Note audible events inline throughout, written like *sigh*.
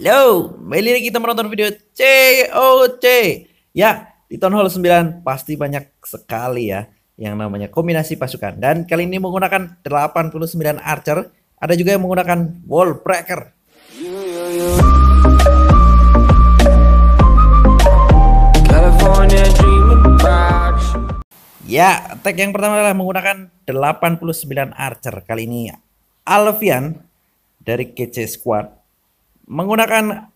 Halo, kembali lagi kita menonton video COC. Ya, di Town Hall 9 pasti banyak sekali ya yang namanya kombinasi pasukan. Dan kali ini menggunakan 89 archer, ada juga yang menggunakan wall breaker. Ya, tag yang pertama adalah menggunakan 89 archer. Kali ini Alfian dari KC Squad menggunakan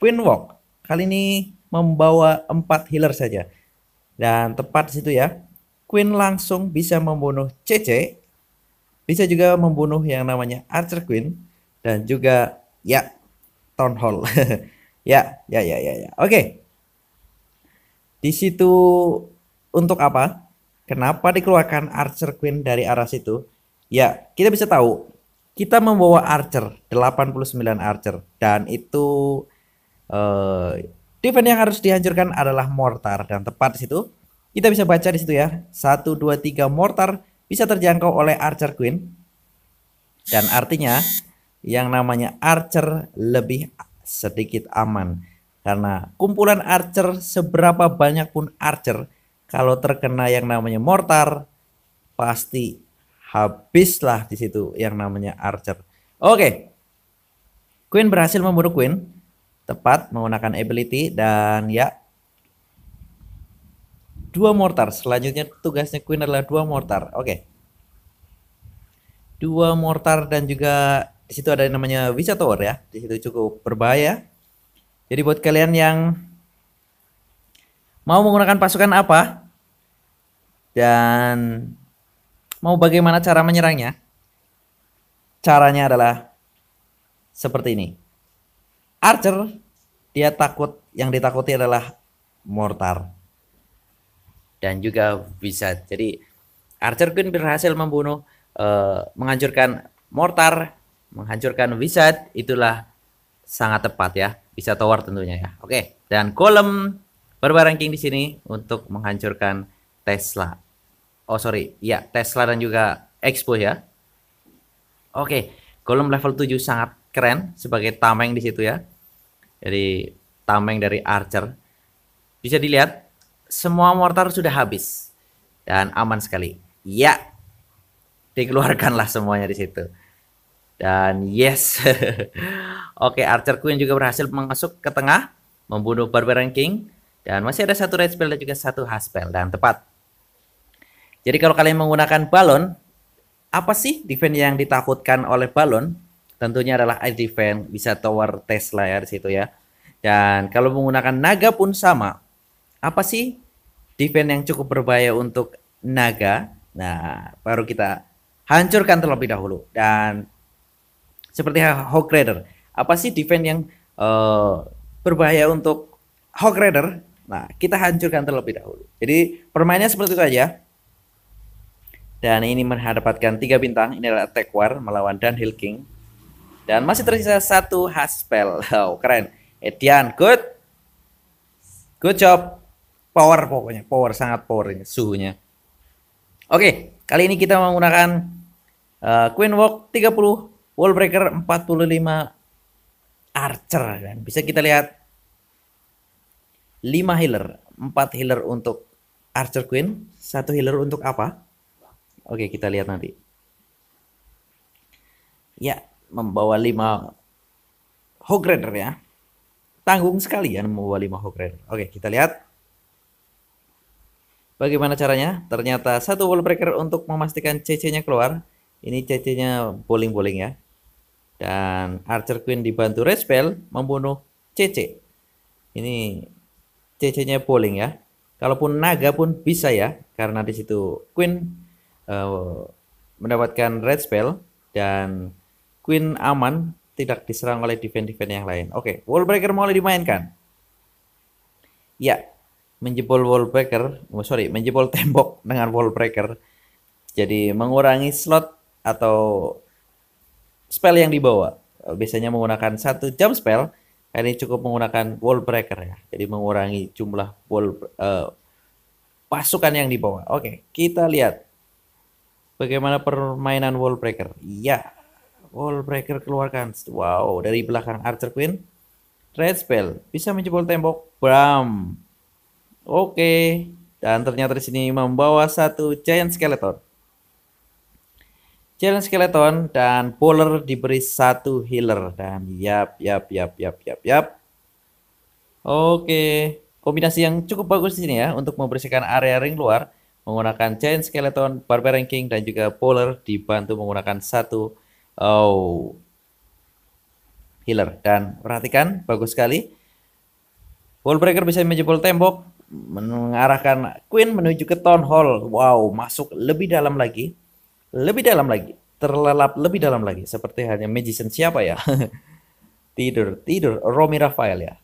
Pinwalk. Kali ini membawa empat healer saja. Dan tepat situ ya. Queen langsung bisa membunuh CC. Bisa juga membunuh yang namanya Archer Queen. Dan juga ya Town Hall. *laughs* ya, ya, ya, ya, ya. Oke. Di situ untuk apa? Kenapa dikeluarkan Archer Queen dari arah situ? Ya, kita bisa tahu kita membawa Archer 89 Archer dan itu uh, eh, defense yang harus dihancurkan adalah mortar dan tepat di situ kita bisa baca di situ ya 1 2 3 mortar bisa terjangkau oleh Archer Queen dan artinya yang namanya Archer lebih sedikit aman karena kumpulan Archer seberapa banyak pun Archer kalau terkena yang namanya mortar pasti habislah di situ yang namanya Archer. Oke. Okay. Queen berhasil memburu Queen tepat menggunakan ability dan ya dua mortar. Selanjutnya tugasnya Queen adalah dua mortar. Oke. Okay. Dua mortar dan juga di situ ada yang namanya Witcher Tower ya. Di situ cukup berbahaya. Jadi buat kalian yang mau menggunakan pasukan apa dan Mau bagaimana cara menyerangnya? Caranya adalah seperti ini. Archer dia takut yang ditakuti adalah mortar dan juga bisa jadi Archer Queen berhasil membunuh eh, menghancurkan mortar menghancurkan wizard itulah sangat tepat ya bisa tower tentunya ya oke dan kolom berbareng king di sini untuk menghancurkan Tesla Oh sorry, ya Tesla dan juga Expo ya. Oke, kolom level 7 sangat keren sebagai tameng di situ ya. Jadi tameng dari Archer. Bisa dilihat semua mortar sudah habis dan aman sekali. Ya, dikeluarkanlah semuanya di situ. Dan yes, *laughs* oke Archer Queen juga berhasil mengasuk ke tengah, membunuh Barbarian King. Dan masih ada satu red spell dan juga satu haspel spell. Dan tepat jadi kalau kalian menggunakan balon, apa sih defense yang ditakutkan oleh balon? Tentunya adalah air defense, bisa tower Tesla ya di situ ya. Dan kalau menggunakan naga pun sama. Apa sih defense yang cukup berbahaya untuk naga? Nah, baru kita hancurkan terlebih dahulu. Dan seperti Hawk Rider, apa sih defense yang uh, berbahaya untuk Hawk Rider? Nah, kita hancurkan terlebih dahulu. Jadi permainnya seperti itu aja dan ini mendapatkan tiga bintang. Ini adalah attack war melawan dan King. Dan masih tersisa satu haspel. Wow, keren. Edian, good. Good job. Power pokoknya, power sangat power ini suhunya. Oke, kali ini kita menggunakan uh, Queen Walk 30, Wall Breaker 45 Archer dan bisa kita lihat 5 healer, 4 healer untuk Archer Queen, satu healer untuk apa? Oke, kita lihat nanti. Ya, membawa 5 Hogreder ya. Tanggung sekali ya membawa 5 Hogreder. Oke, kita lihat. Bagaimana caranya? Ternyata satu wall breaker untuk memastikan CC-nya keluar. Ini CC-nya bowling-bowling ya. Dan Archer Queen dibantu Red membunuh CC. Ini CC-nya bowling ya. Kalaupun naga pun bisa ya, karena disitu Queen uh, mendapatkan red spell dan queen aman tidak diserang oleh defense defense yang lain. Oke, okay. wallbreaker mulai dimainkan. Ya, menjebol wallbreaker, oh sorry, menjebol tembok dengan wallbreaker. Jadi mengurangi slot atau spell yang dibawa. Biasanya menggunakan satu jump spell, ini cukup menggunakan wallbreaker ya. Jadi mengurangi jumlah wall uh, pasukan yang dibawa. Oke, okay. kita lihat Bagaimana permainan wall breaker? Iya. Wall breaker keluarkan. Wow, dari belakang Archer Queen. Red spell bisa menjebol tembok. Bram. Oke. Dan ternyata di sini membawa satu giant skeleton. Giant skeleton dan polar diberi satu healer dan yap yap yap yap yap yap. Oke. Kombinasi yang cukup bagus di sini ya untuk membersihkan area ring luar menggunakan chain skeleton, barbar ranking, dan juga polar dibantu menggunakan satu oh, healer. Dan perhatikan, bagus sekali. wall breaker bisa menjebol tembok, mengarahkan Queen menuju ke Town Hall. Wow, masuk lebih dalam lagi. Lebih dalam lagi. Terlelap lebih dalam lagi. Seperti hanya Magician siapa ya? *laughs* tidur, tidur. Romi Rafael ya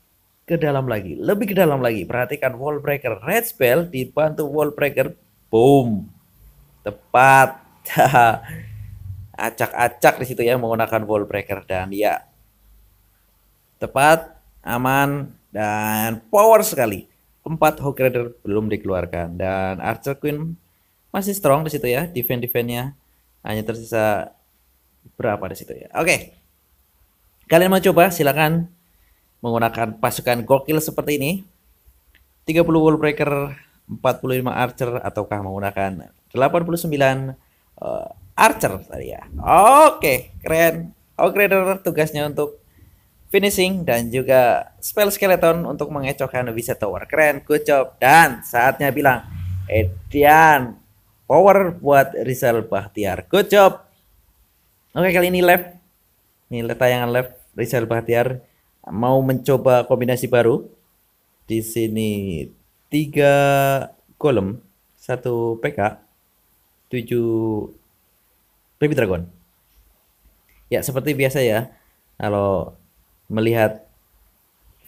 ke dalam lagi, lebih ke dalam lagi. Perhatikan wall breaker red spell dibantu wall breaker Boom. Tepat. *laughs* Acak-acak di situ ya menggunakan wall breaker dan ya tepat, aman dan power sekali. Empat hook rider belum dikeluarkan dan Archer Queen masih strong di situ ya defense defense Hanya tersisa berapa di situ ya. Oke. Okay. Kalian mau coba silakan menggunakan pasukan gokil seperti ini. 30 wall breaker 45 Archer ataukah menggunakan 89 uh, eh, Archer tadi ya. Oke, keren. Outrider tugasnya untuk finishing dan juga spell skeleton untuk mengecohkan bisa tower. Keren, good job. Dan saatnya bilang Edian power buat Rizal Bahtiar. Good job. Oke, kali ini left. Ini tayangan left Rizal Bahtiar mau mencoba kombinasi baru. Di sini tiga kolom satu PK, tujuh baby dragon. Ya, seperti biasa ya. Kalau melihat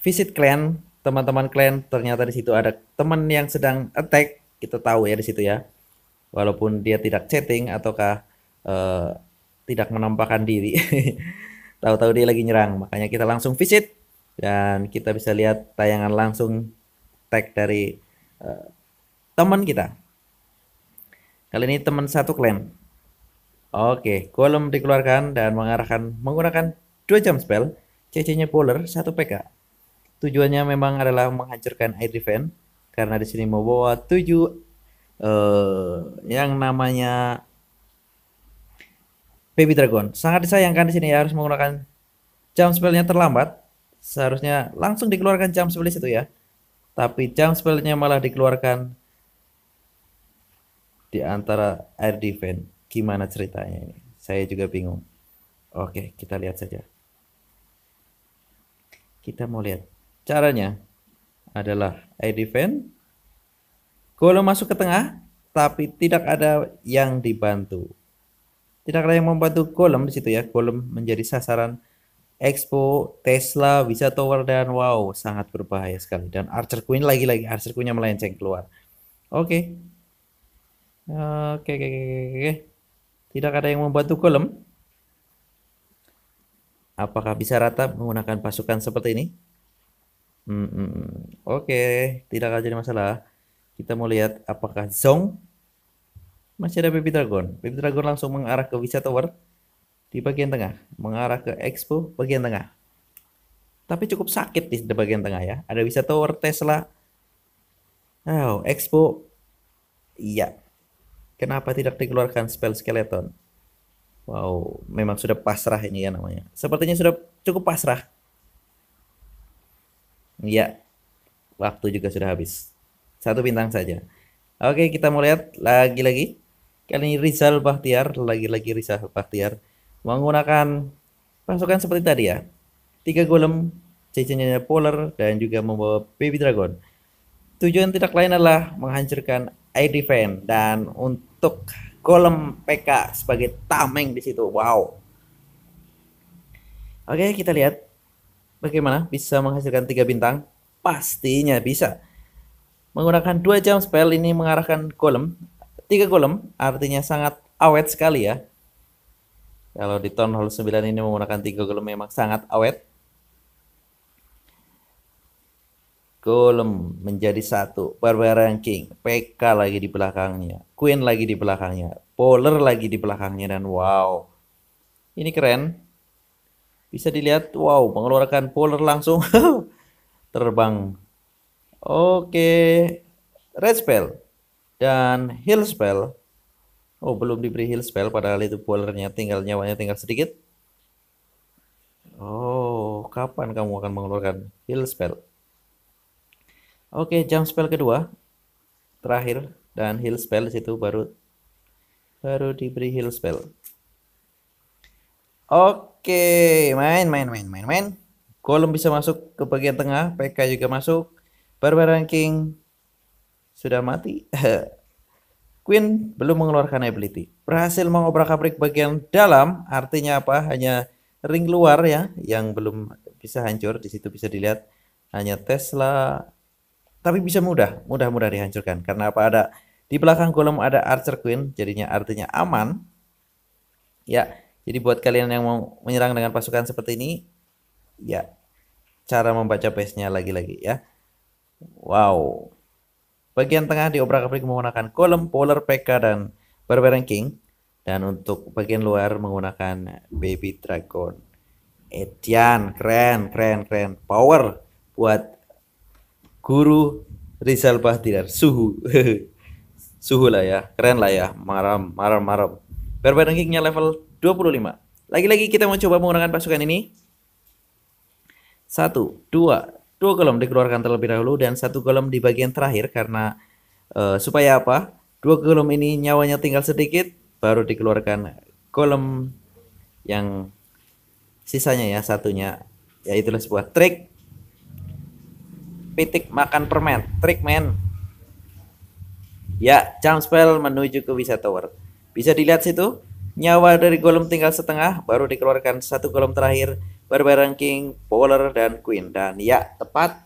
visit clan, teman-teman clan ternyata di situ ada teman yang sedang attack, kita tahu ya di situ ya. Walaupun dia tidak chatting ataukah uh, tidak menampakkan diri. *laughs* Tahu-tahu dia lagi nyerang, makanya kita langsung visit dan kita bisa lihat tayangan langsung tag dari uh, teman kita. Kali ini teman satu klan. Oke, kolom dikeluarkan dan mengarahkan menggunakan dua jam spell, CC-nya satu 1 PK. Tujuannya memang adalah menghancurkan air defense karena di sini mau bawa 7 uh, eh, yang namanya Baby Dragon. Sangat disayangkan di sini ya, harus menggunakan jam spellnya terlambat. Seharusnya langsung dikeluarkan jam spell itu ya tapi jam spellnya malah dikeluarkan di antara air defense. Gimana ceritanya ini? Saya juga bingung. Oke, kita lihat saja. Kita mau lihat. Caranya adalah air defense. Golem masuk ke tengah, tapi tidak ada yang dibantu. Tidak ada yang membantu golem di situ ya. Golem menjadi sasaran Expo, Tesla, bisa tower dan wow, sangat berbahaya sekali. Dan Archer Queen lagi-lagi Archer Queen-nya melenceng keluar. Oke. Okay. Oke, okay, oke, okay, oke, Tidak ada yang membantu kolom. Apakah bisa rata menggunakan pasukan seperti ini? Hmm, hmm. Oke, tidak akan jadi masalah. Kita mau lihat apakah Zong masih ada Baby Dragon. Baby Dragon langsung mengarah ke Visa Tower di bagian tengah, mengarah ke expo bagian tengah. Tapi cukup sakit di bagian tengah ya. Ada bisa tower Tesla. Oh, expo. Iya. Kenapa tidak dikeluarkan spell skeleton? Wow, memang sudah pasrah ini ya namanya. Sepertinya sudah cukup pasrah. Iya. Waktu juga sudah habis. Satu bintang saja. Oke, kita mau lihat lagi-lagi. Kali ini Rizal Bahtiar, lagi-lagi Rizal Bahtiar menggunakan pasukan seperti tadi ya. Tiga golem, cecenya polar, dan juga membawa baby dragon. Tujuan tidak lain adalah menghancurkan air defense dan untuk golem PK sebagai tameng di situ. Wow. Oke, kita lihat bagaimana bisa menghasilkan tiga bintang. Pastinya bisa. Menggunakan dua jam spell ini mengarahkan golem. Tiga golem artinya sangat awet sekali ya kalau di tahun halus 9 ini menggunakan tiga golem memang sangat awet. Golem menjadi satu. Barbarian King. PK lagi di belakangnya. Queen lagi di belakangnya. Polar lagi di belakangnya. Dan wow. Ini keren. Bisa dilihat. Wow. Mengeluarkan polar langsung. *laughs* Terbang. Oke. Red spell. Dan heal spell Oh, belum diberi heal spell padahal itu bowlernya tinggal nyawanya tinggal sedikit. Oh, kapan kamu akan mengeluarkan heal spell? Oke, jump spell kedua. Terakhir dan heal spell di situ baru baru diberi heal spell. Oke, main main main main main. Golem bisa masuk ke bagian tengah, PK juga masuk. Barbarian King sudah mati. *laughs* Queen belum mengeluarkan ability. Berhasil mengobrak-abrik bagian dalam, artinya apa? Hanya ring luar ya yang belum bisa hancur. Di situ bisa dilihat hanya Tesla tapi bisa mudah, mudah-mudah dihancurkan. Karena apa ada di belakang kolom ada Archer Queen, jadinya artinya aman. Ya, jadi buat kalian yang mau menyerang dengan pasukan seperti ini, ya cara membaca base-nya lagi-lagi ya. Wow, Bagian tengah diobrak-abrik menggunakan kolom polar PK dan Barbarian King dan untuk bagian luar menggunakan Baby Dragon. Etian keren keren keren power buat guru Rizal Bahtiar suhu *laughs* suhu lah ya keren lah ya maram maram maram Barbarian Kingnya level 25 lagi-lagi kita mau coba menggunakan pasukan ini satu dua dua kolom dikeluarkan terlebih dahulu dan satu kolom di bagian terakhir karena uh, supaya apa? Dua kolom ini nyawanya tinggal sedikit baru dikeluarkan kolom yang sisanya ya satunya ya sebuah trik pitik makan permen trik men ya jump spell menuju ke wisata Tower bisa dilihat situ nyawa dari golem tinggal setengah baru dikeluarkan satu golem terakhir Berbareng King, Bowler, dan Queen. Dan ya, tepat.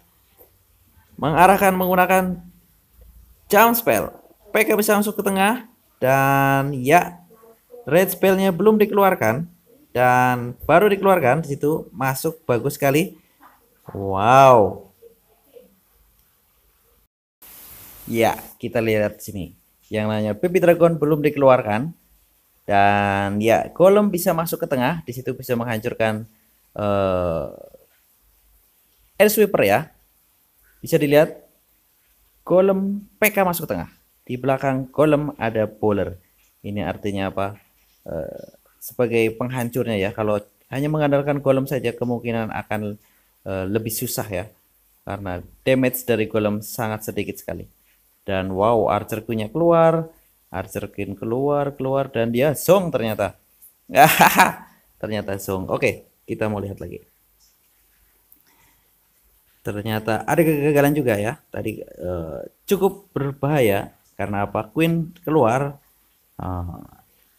Mengarahkan menggunakan jump spell. PK bisa masuk ke tengah. Dan ya, red spellnya belum dikeluarkan. Dan baru dikeluarkan di situ masuk bagus sekali. Wow. Ya, kita lihat sini. Yang namanya Baby Dragon belum dikeluarkan. Dan ya, Golem bisa masuk ke tengah. Di situ bisa menghancurkan uh, air sweeper ya. Bisa dilihat kolom PK masuk ke tengah. Di belakang kolom ada bowler. Ini artinya apa? Uh, sebagai penghancurnya ya. Kalau hanya mengandalkan kolom saja kemungkinan akan uh, lebih susah ya. Karena damage dari kolom sangat sedikit sekali. Dan wow, Archer punya keluar. Archer Queen keluar, keluar. Dan dia song ternyata. *laughs* ternyata song Oke. Okay. Kita mau lihat lagi. Ternyata ada kegagalan juga ya. Tadi uh, cukup berbahaya karena apa? Queen keluar, uh, eh,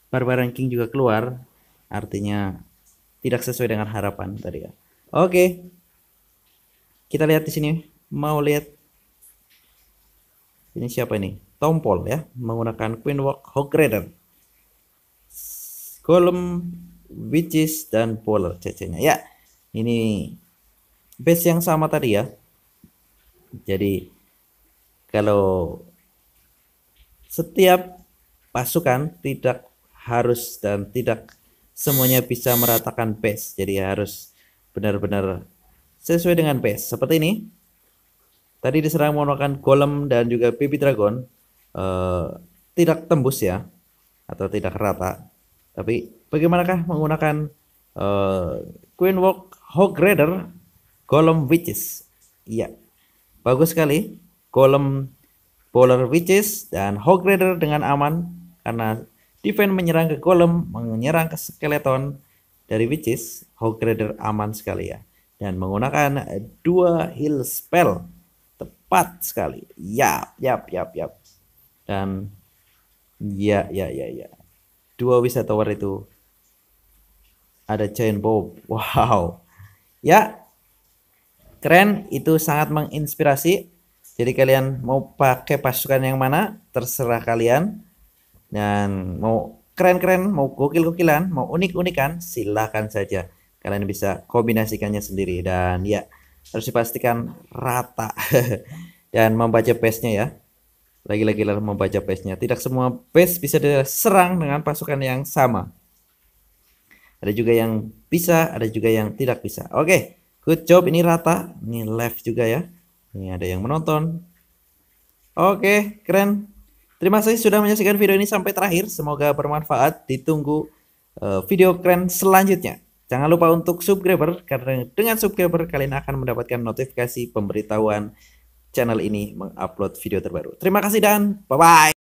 Barbarian King juga keluar. Artinya tidak sesuai dengan harapan tadi ya. Oke. Kita lihat di sini. Mau lihat ini siapa ini? Tompol ya, menggunakan Queen Walk Hog Rider. Golem Witches dan Polar CC-nya ya ini base yang sama tadi ya jadi kalau setiap pasukan tidak harus dan tidak semuanya bisa meratakan base jadi harus benar-benar sesuai dengan base seperti ini tadi diserang menggunakan golem dan juga baby dragon eh, tidak tembus ya atau tidak rata tapi bagaimanakah menggunakan uh, Queen Walk Hog Raider Golem Witches? Iya. Bagus sekali. Golem polar Witches dan Hog Raider dengan aman karena defense menyerang ke Golem, menyerang ke Skeleton dari Witches, Hog Raider aman sekali ya. Dan menggunakan dua heal spell. Tepat sekali. Yap, yap, yap, yap. Dan ya, ya, ya, ya. Dua Wizard Tower itu ada chain bob wow ya keren itu sangat menginspirasi jadi kalian mau pakai pasukan yang mana terserah kalian dan mau keren-keren mau gokil-gokilan mau unik-unikan silahkan saja kalian bisa kombinasikannya sendiri dan ya harus dipastikan rata *laughs* dan membaca pace-nya ya lagi-lagi lalu membaca pace-nya tidak semua pace bisa diserang dengan pasukan yang sama ada juga yang bisa, ada juga yang tidak bisa. Oke, okay. good job. Ini rata, ini left juga ya. Ini ada yang menonton. Oke, okay, keren. Terima kasih sudah menyaksikan video ini sampai terakhir. Semoga bermanfaat. Ditunggu uh, video keren selanjutnya. Jangan lupa untuk subscriber karena dengan subscriber kalian akan mendapatkan notifikasi pemberitahuan channel ini mengupload video terbaru. Terima kasih dan bye bye.